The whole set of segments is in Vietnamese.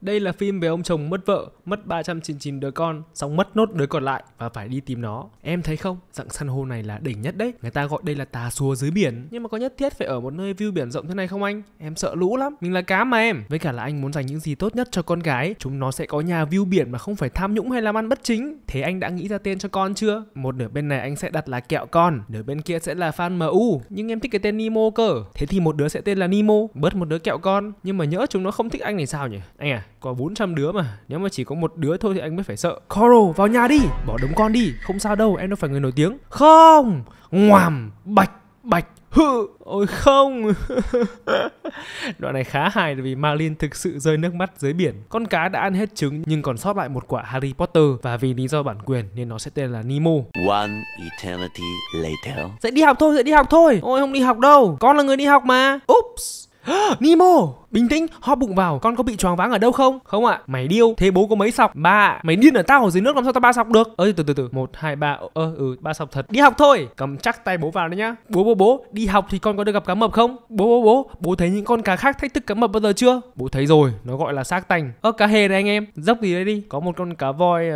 Đây là phim về ông chồng mất vợ, mất 399 đứa con, xong mất nốt đứa còn lại và phải đi tìm nó. Em thấy không, dạng san hô này là đỉnh nhất đấy. Người ta gọi đây là tà xua dưới biển. Nhưng mà có nhất thiết phải ở một nơi view biển rộng thế này không anh? Em sợ lũ lắm. Mình là cá mà em. Với cả là anh muốn dành những gì tốt nhất cho con gái. Chúng nó sẽ có nhà view biển mà không phải tham nhũng hay làm ăn bất chính. Thế anh đã nghĩ ra tên cho con chưa? Một nửa bên này anh sẽ đặt là kẹo con, nửa bên kia sẽ là fan MU. Nhưng em thích cái tên Nemo cơ. Thế thì một đứa sẽ tên là Nemo, bớt một đứa kẹo con. Nhưng mà nhỡ chúng nó không thích anh thì sao nhỉ? Anh à, có 400 đứa mà Nếu mà chỉ có một đứa thôi thì anh mới phải sợ Coral vào nhà đi Bỏ đống con đi Không sao đâu em đâu phải người nổi tiếng Không Ngoàm Bạch Bạch hừ, Ôi không Đoạn này khá hài vì Marlin thực sự rơi nước mắt dưới biển Con cá đã ăn hết trứng nhưng còn sót lại một quả Harry Potter Và vì lý do bản quyền nên nó sẽ tên là Nemo One eternity later Sẽ đi học thôi, sẽ đi học thôi Ôi không đi học đâu Con là người đi học mà Oops Nemo Bình tĩnh, ho bụng vào, con có bị choáng váng ở đâu không? Không ạ, à, mày điêu, thế bố có mấy sọc? Ba mày điên ở tao ở dưới nước làm sao tao ba sọc được? Ơ từ từ từ, một hai ba, ơ ừ, ba sọc thật. Đi học thôi, cầm chắc tay bố vào đấy nhá. Bố bố bố, đi học thì con có được gặp cá mập không? Bố bố bố, bố thấy những con cá khác thách thức cá mập bao giờ chưa? Bố thấy rồi, nó gọi là xác tành. Ơ cá hề này anh em, dốc gì đấy đi. Có một con cá voi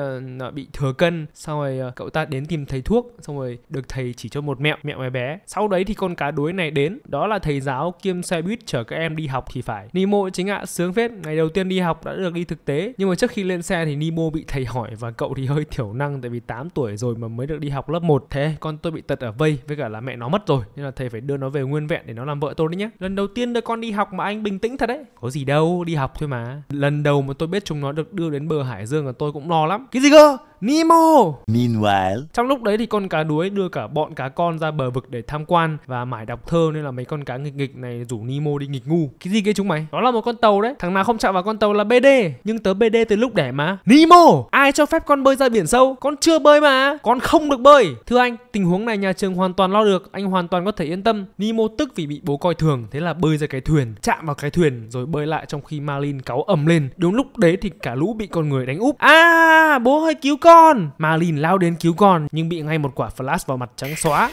uh, bị thừa cân, xong rồi uh, cậu ta đến tìm thầy thuốc, xong rồi được thầy chỉ cho một mẹo, mẹo bé bé. Sau đấy thì con cá đuối này đến, đó là thầy giáo kiêm xe buýt chở các em đi học thì phải. Nemo chính ạ, sướng phết, ngày đầu tiên đi học đã được đi thực tế, nhưng mà trước khi lên xe thì Nemo bị thầy hỏi và cậu thì hơi thiểu năng tại vì 8 tuổi rồi mà mới được đi học lớp 1. Thế con tôi bị tật ở vây với cả là mẹ nó mất rồi, nên là thầy phải đưa nó về nguyên vẹn để nó làm vợ tôi đấy nhá. Lần đầu tiên đưa con đi học mà anh bình tĩnh thật đấy. Có gì đâu, đi học thôi mà. Lần đầu mà tôi biết chúng nó được đưa đến bờ Hải Dương là tôi cũng lo lắm. Cái gì cơ? Nemo. Meanwhile, trong lúc đấy thì con cá đuối đưa cả bọn cá con ra bờ vực để tham quan và mải đọc thơ nên là mấy con cá nghịch nghịch này rủ Nemo đi nghịch ngu. Cái gì kia chúng mày? Đó là một con tàu đấy. Thằng nào không chạm vào con tàu là BD, nhưng tớ BD từ lúc đẻ mà. Nemo, ai cho phép con bơi ra biển sâu? Con chưa bơi mà. Con không được bơi. Thưa anh, tình huống này nhà trường hoàn toàn lo được, anh hoàn toàn có thể yên tâm. Nemo tức vì bị bố coi thường, thế là bơi ra cái thuyền, chạm vào cái thuyền rồi bơi lại trong khi Marlin cáu ầm lên. Đúng lúc đấy thì cả lũ bị con người đánh úp. À, bố ơi cứu con con Malin lao đến cứu con nhưng bị ngay một quả flash vào mặt trắng xóa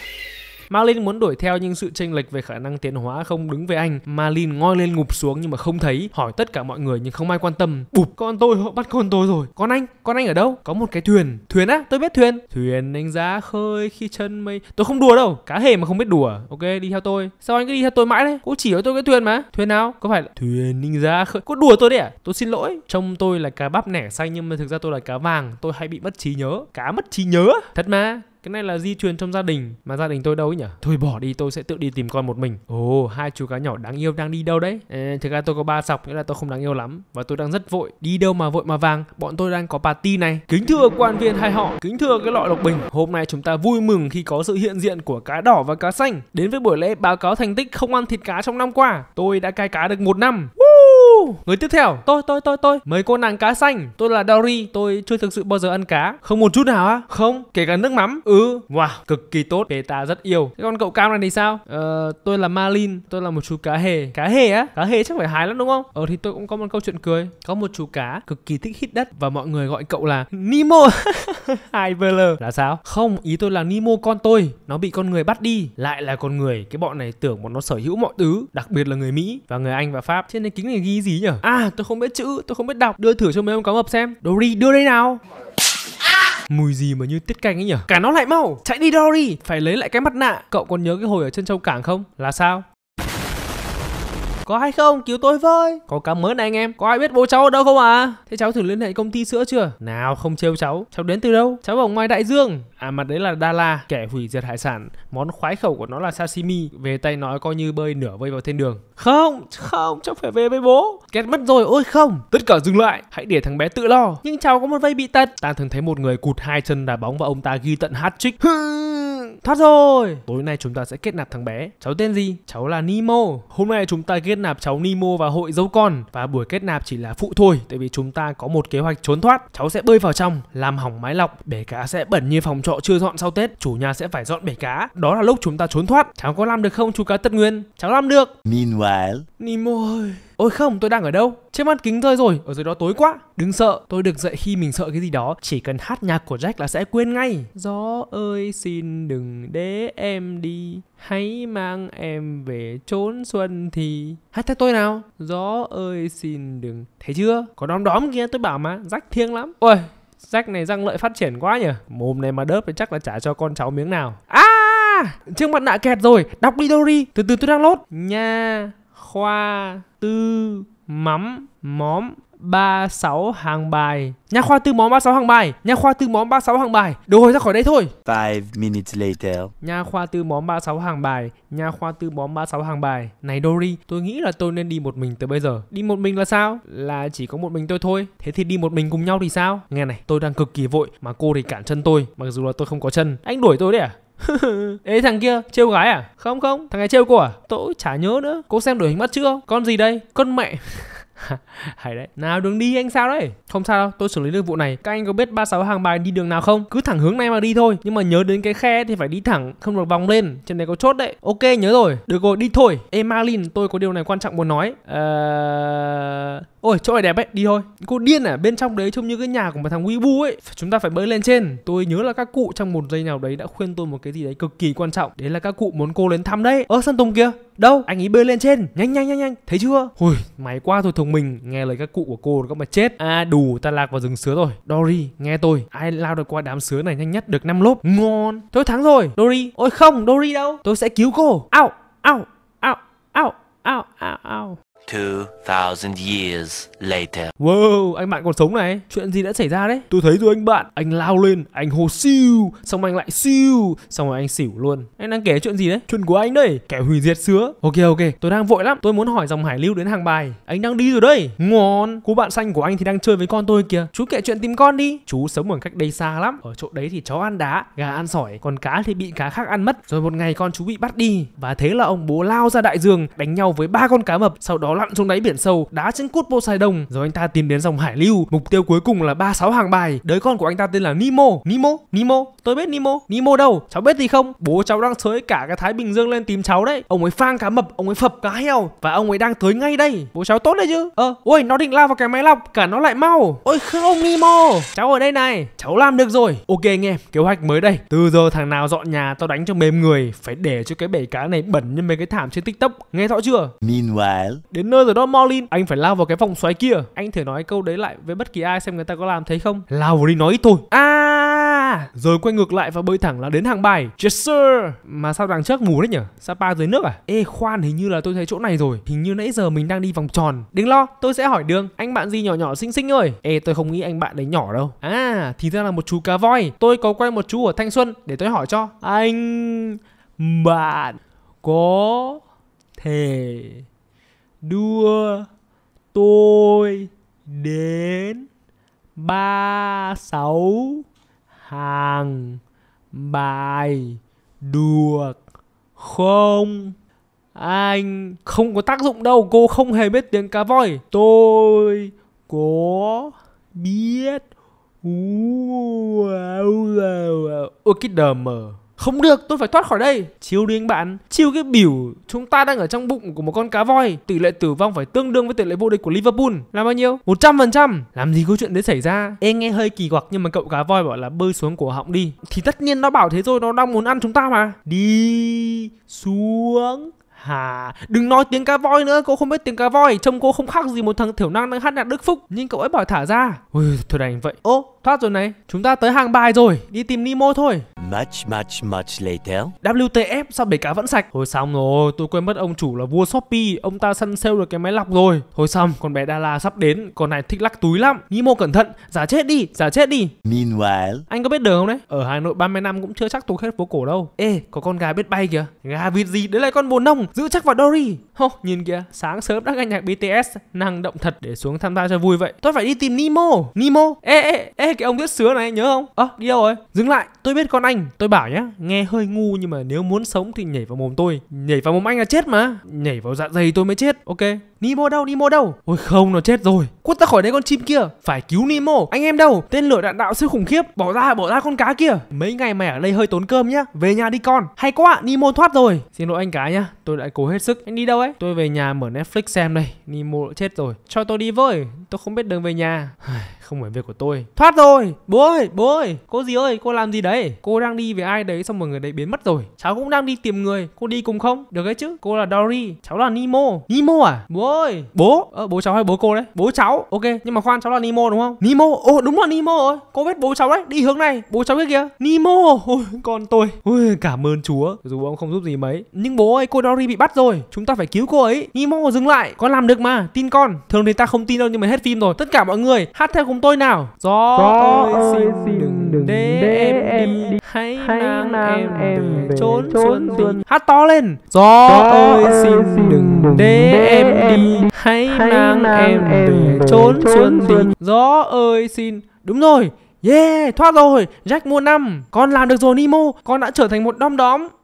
Marlin muốn đuổi theo nhưng sự chênh lệch về khả năng tiến hóa không đứng với anh. Marlin ngoi lên ngụp xuống nhưng mà không thấy, hỏi tất cả mọi người nhưng không ai quan tâm. Bụp, con tôi họ bắt con tôi rồi. Con anh, con anh ở đâu? Có một cái thuyền. Thuyền á, tôi biết thuyền. Thuyền anh giá khơi khi chân mây. Tôi không đùa đâu, cá hề mà không biết đùa. Ok, đi theo tôi. Sao anh cứ đi theo tôi mãi đấy? Cô chỉ cho tôi cái thuyền mà. Thuyền nào? Có phải là... thuyền đánh giá khơi? Cô đùa tôi đấy à? Tôi xin lỗi. Trông tôi là cá bắp nẻ xanh nhưng mà thực ra tôi là cá vàng. Tôi hay bị mất trí nhớ. Cá mất trí nhớ. Thật mà cái này là di truyền trong gia đình mà gia đình tôi đâu ấy nhỉ thôi bỏ đi tôi sẽ tự đi tìm con một mình ồ oh, hai chú cá nhỏ đáng yêu đang đi đâu đấy à, thực ra tôi có ba sọc nghĩa là tôi không đáng yêu lắm và tôi đang rất vội đi đâu mà vội mà vàng bọn tôi đang có party này kính thưa quan viên hai họ kính thưa cái lọ lộc bình hôm nay chúng ta vui mừng khi có sự hiện diện của cá đỏ và cá xanh đến với buổi lễ báo cáo thành tích không ăn thịt cá trong năm qua tôi đã cai cá được một năm Woo! Người tiếp theo, tôi tôi tôi tôi, mấy cô nàng cá xanh, tôi là Dory, tôi chưa thực sự bao giờ ăn cá. Không một chút nào á? Không, kể cả nước mắm. Ừ, wow, cực kỳ tốt, bề ta rất yêu. Thế con cậu cam này thì sao? Ờ, tôi là Marlin, tôi là một chú cá hề. Cá hề á? Cá hề chắc phải hái lắm đúng không? Ờ thì tôi cũng có một câu chuyện cười. Có một chú cá cực kỳ thích hít đất và mọi người gọi cậu là Nemo. Hai vơ là sao? Không, ý tôi là Nemo con tôi, nó bị con người bắt đi, lại là con người. Cái bọn này tưởng bọn nó sở hữu mọi thứ, đặc biệt là người Mỹ và người Anh và Pháp. Trên này kính này ghi gì nhở à tôi không biết chữ tôi không biết đọc đưa thử cho mấy ông cá mập xem dory đưa đây nào mùi gì mà như tiết canh ấy nhở cả nó lại mau chạy đi dory phải lấy lại cái mặt nạ cậu còn nhớ cái hồi ở chân châu cảng không là sao có hay không? Cứu tôi với. Có cá mớ này anh em. Có ai biết bố cháu ở đâu không à? Thế cháu thử liên hệ công ty sữa chưa? Nào không trêu cháu. Cháu đến từ đâu? Cháu ở ngoài đại dương. À mặt đấy là Dala, kẻ hủy diệt hải sản. Món khoái khẩu của nó là sashimi. Về tay nói coi như bơi nửa vây vào thiên đường. Không, không, cháu phải về với bố. Kẹt mất rồi, ôi không. Tất cả dừng lại. Hãy để thằng bé tự lo. Nhưng cháu có một vây bị tật. Ta thường thấy một người cụt hai chân đá bóng và ông ta ghi tận hat trick. Thoát rồi. Tối nay chúng ta sẽ kết nạp thằng bé. Cháu tên gì? Cháu là Nemo. Hôm nay chúng ta kết kết nạp cháu Nemo vào hội dấu con và buổi kết nạp chỉ là phụ thôi tại vì chúng ta có một kế hoạch trốn thoát. Cháu sẽ bơi vào trong làm hỏng mái lọc, bể cá sẽ bẩn như phòng trọ chưa dọn sau Tết, chủ nhà sẽ phải dọn bể cá. Đó là lúc chúng ta trốn thoát. Cháu có làm được không chú cá Tất Nguyên? Cháu làm được. Meanwhile, Nemo ơi Ôi không, tôi đang ở đâu? Trên mắt kính rơi rồi, ở dưới đó tối quá. Đừng sợ, tôi được dậy khi mình sợ cái gì đó, chỉ cần hát nhạc của Jack là sẽ quên ngay. Gió ơi xin đừng để em đi, hãy mang em về trốn xuân thì. Hát theo tôi nào. Gió ơi xin đừng. Thấy chưa? Có đom đóm kia tôi bảo mà, Jack thiêng lắm. Ôi, Jack này răng lợi phát triển quá nhỉ. Mồm này mà đớp thì chắc là trả cho con cháu miếng nào. À! Chiếc mặt nạ kẹt rồi, đọc đi Dory, từ từ tôi đang lốt. Nha khoa tư mắm móm 36 hàng bài. nhà khoa tư móm 36 hàng bài. nhà khoa tư móm 36 hàng bài. Đồ hồi ra khỏi đây thôi. 5 minutes later. nhà khoa tư móm 36 hàng bài. nhà khoa tư móm 36 hàng bài. Này Dory, tôi nghĩ là tôi nên đi một mình từ bây giờ. Đi một mình là sao? Là chỉ có một mình tôi thôi. Thế thì đi một mình cùng nhau thì sao? Nghe này, tôi đang cực kỳ vội mà cô thì cản chân tôi, mặc dù là tôi không có chân. Anh đuổi tôi đấy à? Ê thằng kia, trêu gái à? Không không, thằng này trêu cô à? Tôi chả nhớ nữa. Cô xem đổi hình mắt chưa? Con gì đây? Con mẹ. hay đấy nào đường đi anh sao đấy không sao đâu tôi xử lý được vụ này các anh có biết 36 hàng bài đi đường nào không cứ thẳng hướng này mà đi thôi nhưng mà nhớ đến cái khe thì phải đi thẳng không được vòng lên trên này có chốt đấy ok nhớ rồi được rồi đi thôi em Marlin tôi có điều này quan trọng muốn nói ờ... ôi chỗ này đẹp ấy đi thôi cô điên à bên trong đấy trông như cái nhà của một thằng Weibo ấy chúng ta phải bơi lên trên tôi nhớ là các cụ trong một giây nào đấy đã khuyên tôi một cái gì đấy cực kỳ quan trọng đấy là các cụ muốn cô lên thăm đấy ơ sân tùng kia đâu anh ấy bơi lên trên nhanh nhanh nhanh nhanh thấy chưa ôi máy quá thôi thông minh mình nghe lời các cụ của cô các mà chết à đủ ta lạc vào rừng sứa rồi dory nghe tôi ai lao được qua đám sứa này nhanh nhất được năm lốp ngon tôi thắng rồi dory ôi không dory đâu tôi sẽ cứu cô ao ao ao ao ao ao 2,000 years later. Wow, anh bạn còn sống này. Chuyện gì đã xảy ra đấy? Tôi thấy rồi anh bạn. Anh lao lên, anh hô siêu, xong anh lại siêu, xong rồi anh xỉu luôn. Anh đang kể chuyện gì đấy? Chuyện của anh đây, kẻ hủy diệt xưa. Ok ok, tôi đang vội lắm. Tôi muốn hỏi dòng hải lưu đến hàng bài. Anh đang đi rồi đây. Ngon. Cô bạn xanh của anh thì đang chơi với con tôi kìa. Chú kể chuyện tìm con đi. Chú sống ở cách đây xa lắm. Ở chỗ đấy thì chó ăn đá, gà ăn sỏi, còn cá thì bị cá khác ăn mất. Rồi một ngày con chú bị bắt đi và thế là ông bố lao ra đại dương đánh nhau với ba con cá mập, sau đó lặn xuống đáy biển sâu đá trên cốt Poseidon rồi anh ta tìm đến dòng hải lưu mục tiêu cuối cùng là ba sáu hàng bài đứa con của anh ta tên là Nemo Nemo Nemo tôi biết Nemo Nemo đâu cháu biết gì không bố cháu đang sới cả cái Thái Bình Dương lên tìm cháu đấy ông ấy phang cá mập ông ấy phập cá heo và ông ấy đang tới ngay đây bố cháu tốt đấy chứ ờ ôi nó định lao vào cái máy lọc cả nó lại mau ôi không Nemo cháu ở đây này cháu làm được rồi ok anh em kế hoạch mới đây từ giờ thằng nào dọn nhà tao đánh cho mềm người phải để cho cái bể cá này bẩn như mấy cái thảm trên tiktok nghe rõ chưa meanwhile đến nơi rồi đó molin anh phải lao vào cái vòng xoáy kia anh thử nói câu đấy lại với bất kỳ ai xem người ta có làm thấy không lao vào đi nói ít thôi à rồi quay ngược lại và bơi thẳng là đến hàng bài yes sir mà sao đằng trước mù đấy nhở sapa dưới nước à ê khoan hình như là tôi thấy chỗ này rồi hình như nãy giờ mình đang đi vòng tròn đừng lo tôi sẽ hỏi đường anh bạn gì nhỏ nhỏ xinh xinh ơi ê tôi không nghĩ anh bạn đấy nhỏ đâu à thì ra là một chú cá voi tôi có quen một chú ở thanh xuân để tôi hỏi cho anh bạn có thể đưa tôi đến ba sáu hàng bài được không anh không có tác dụng đâu cô không hề biết tiếng cá voi tôi có biết Ok, cái đờ mờ không được tôi phải thoát khỏi đây chiêu đi anh bạn chiêu cái biểu chúng ta đang ở trong bụng của một con cá voi tỷ lệ tử vong phải tương đương với tỷ lệ vô địch của liverpool là bao nhiêu một trăm phần trăm làm gì có chuyện đấy xảy ra ê nghe hơi kỳ quặc nhưng mà cậu cá voi bảo là bơi xuống cổ họng đi thì tất nhiên nó bảo thế rồi nó đang muốn ăn chúng ta mà đi xuống Hà, đừng nói tiếng cá voi nữa, cô không biết tiếng cá voi, trông cô không khác gì một thằng thiểu năng đang hát nhạc Đức Phúc, nhưng cậu ấy bảo thả ra. ui, thôi đành vậy. Ô, thoát rồi này, chúng ta tới hàng bài rồi, đi tìm Nemo thôi much much much later. WTF sao bể cá vẫn sạch? Thôi xong rồi, tôi quên mất ông chủ là vua Shopee, ông ta săn sale được cái máy lọc rồi. Thôi xong, con bé Đà La sắp đến, con này thích lắc túi lắm. Nemo cẩn thận, giả chết đi, giả chết đi. Meanwhile, anh có biết đường không đấy? Ở Hà Nội 30 năm cũng chưa chắc tôi hết phố cổ đâu. Ê, có con gà biết bay kìa. Gà vịt gì? Đấy là con bồ nông, giữ chắc vào Dory. Hô, oh, nhìn kìa, sáng sớm đã nghe nhạc BTS, năng động thật để xuống tham gia cho vui vậy. Tôi phải đi tìm Nemo. Nemo, ê ê ê cái ông tuyết sứa này nhớ không? Ơ, à, đi đâu rồi? Dừng lại, tôi biết con anh anh tôi bảo nhé nghe hơi ngu nhưng mà nếu muốn sống thì nhảy vào mồm tôi nhảy vào mồm anh là chết mà nhảy vào dạ dày tôi mới chết ok Nemo đâu Nemo đâu Ôi không nó chết rồi Quất ra khỏi đây con chim kia Phải cứu Nemo Anh em đâu Tên lửa đạn đạo siêu khủng khiếp Bỏ ra bỏ ra con cá kia Mấy ngày mày ở đây hơi tốn cơm nhá Về nhà đi con Hay quá Nemo thoát rồi Xin lỗi anh cái nhá Tôi đã cố hết sức Anh đi đâu ấy Tôi về nhà mở Netflix xem đây Nemo đã chết rồi Cho tôi đi với Tôi không biết đường về nhà Không phải việc của tôi Thoát rồi Bố ơi bố ơi Cô gì ơi cô làm gì đấy Cô đang đi với ai đấy Xong rồi người đấy biến mất rồi Cháu cũng đang đi tìm người Cô đi cùng không Được đấy chứ Cô là Dory Cháu là Nemo Nemo à Bố bố ơi bố ờ, bố cháu hay bố cô đấy bố cháu ok nhưng mà khoan cháu là nemo đúng không nemo ồ oh, đúng là nemo rồi cô biết bố cháu đấy đi hướng này bố cháu biết kia nemo ôi con tôi ôi cảm ơn chúa dù ông không giúp gì mấy nhưng bố ơi cô dory bị bắt rồi chúng ta phải cứu cô ấy nemo dừng lại con làm được mà tin con thường thì ta không tin đâu nhưng mà hết phim rồi tất cả mọi người hát theo cùng tôi nào gió, gió ơi xin, xin đừng, đừng để, để em, em đi hãy mang, mang em, em về trốn xuân, xuân hát to lên gió, gió ơi xin, xin đừng để em đi Hãy mang em về trốn xuân đi Gió ơi xin Đúng rồi Yeah, thoát rồi, Jack mua năm Con làm được rồi Nemo, con đã trở thành một đom đóm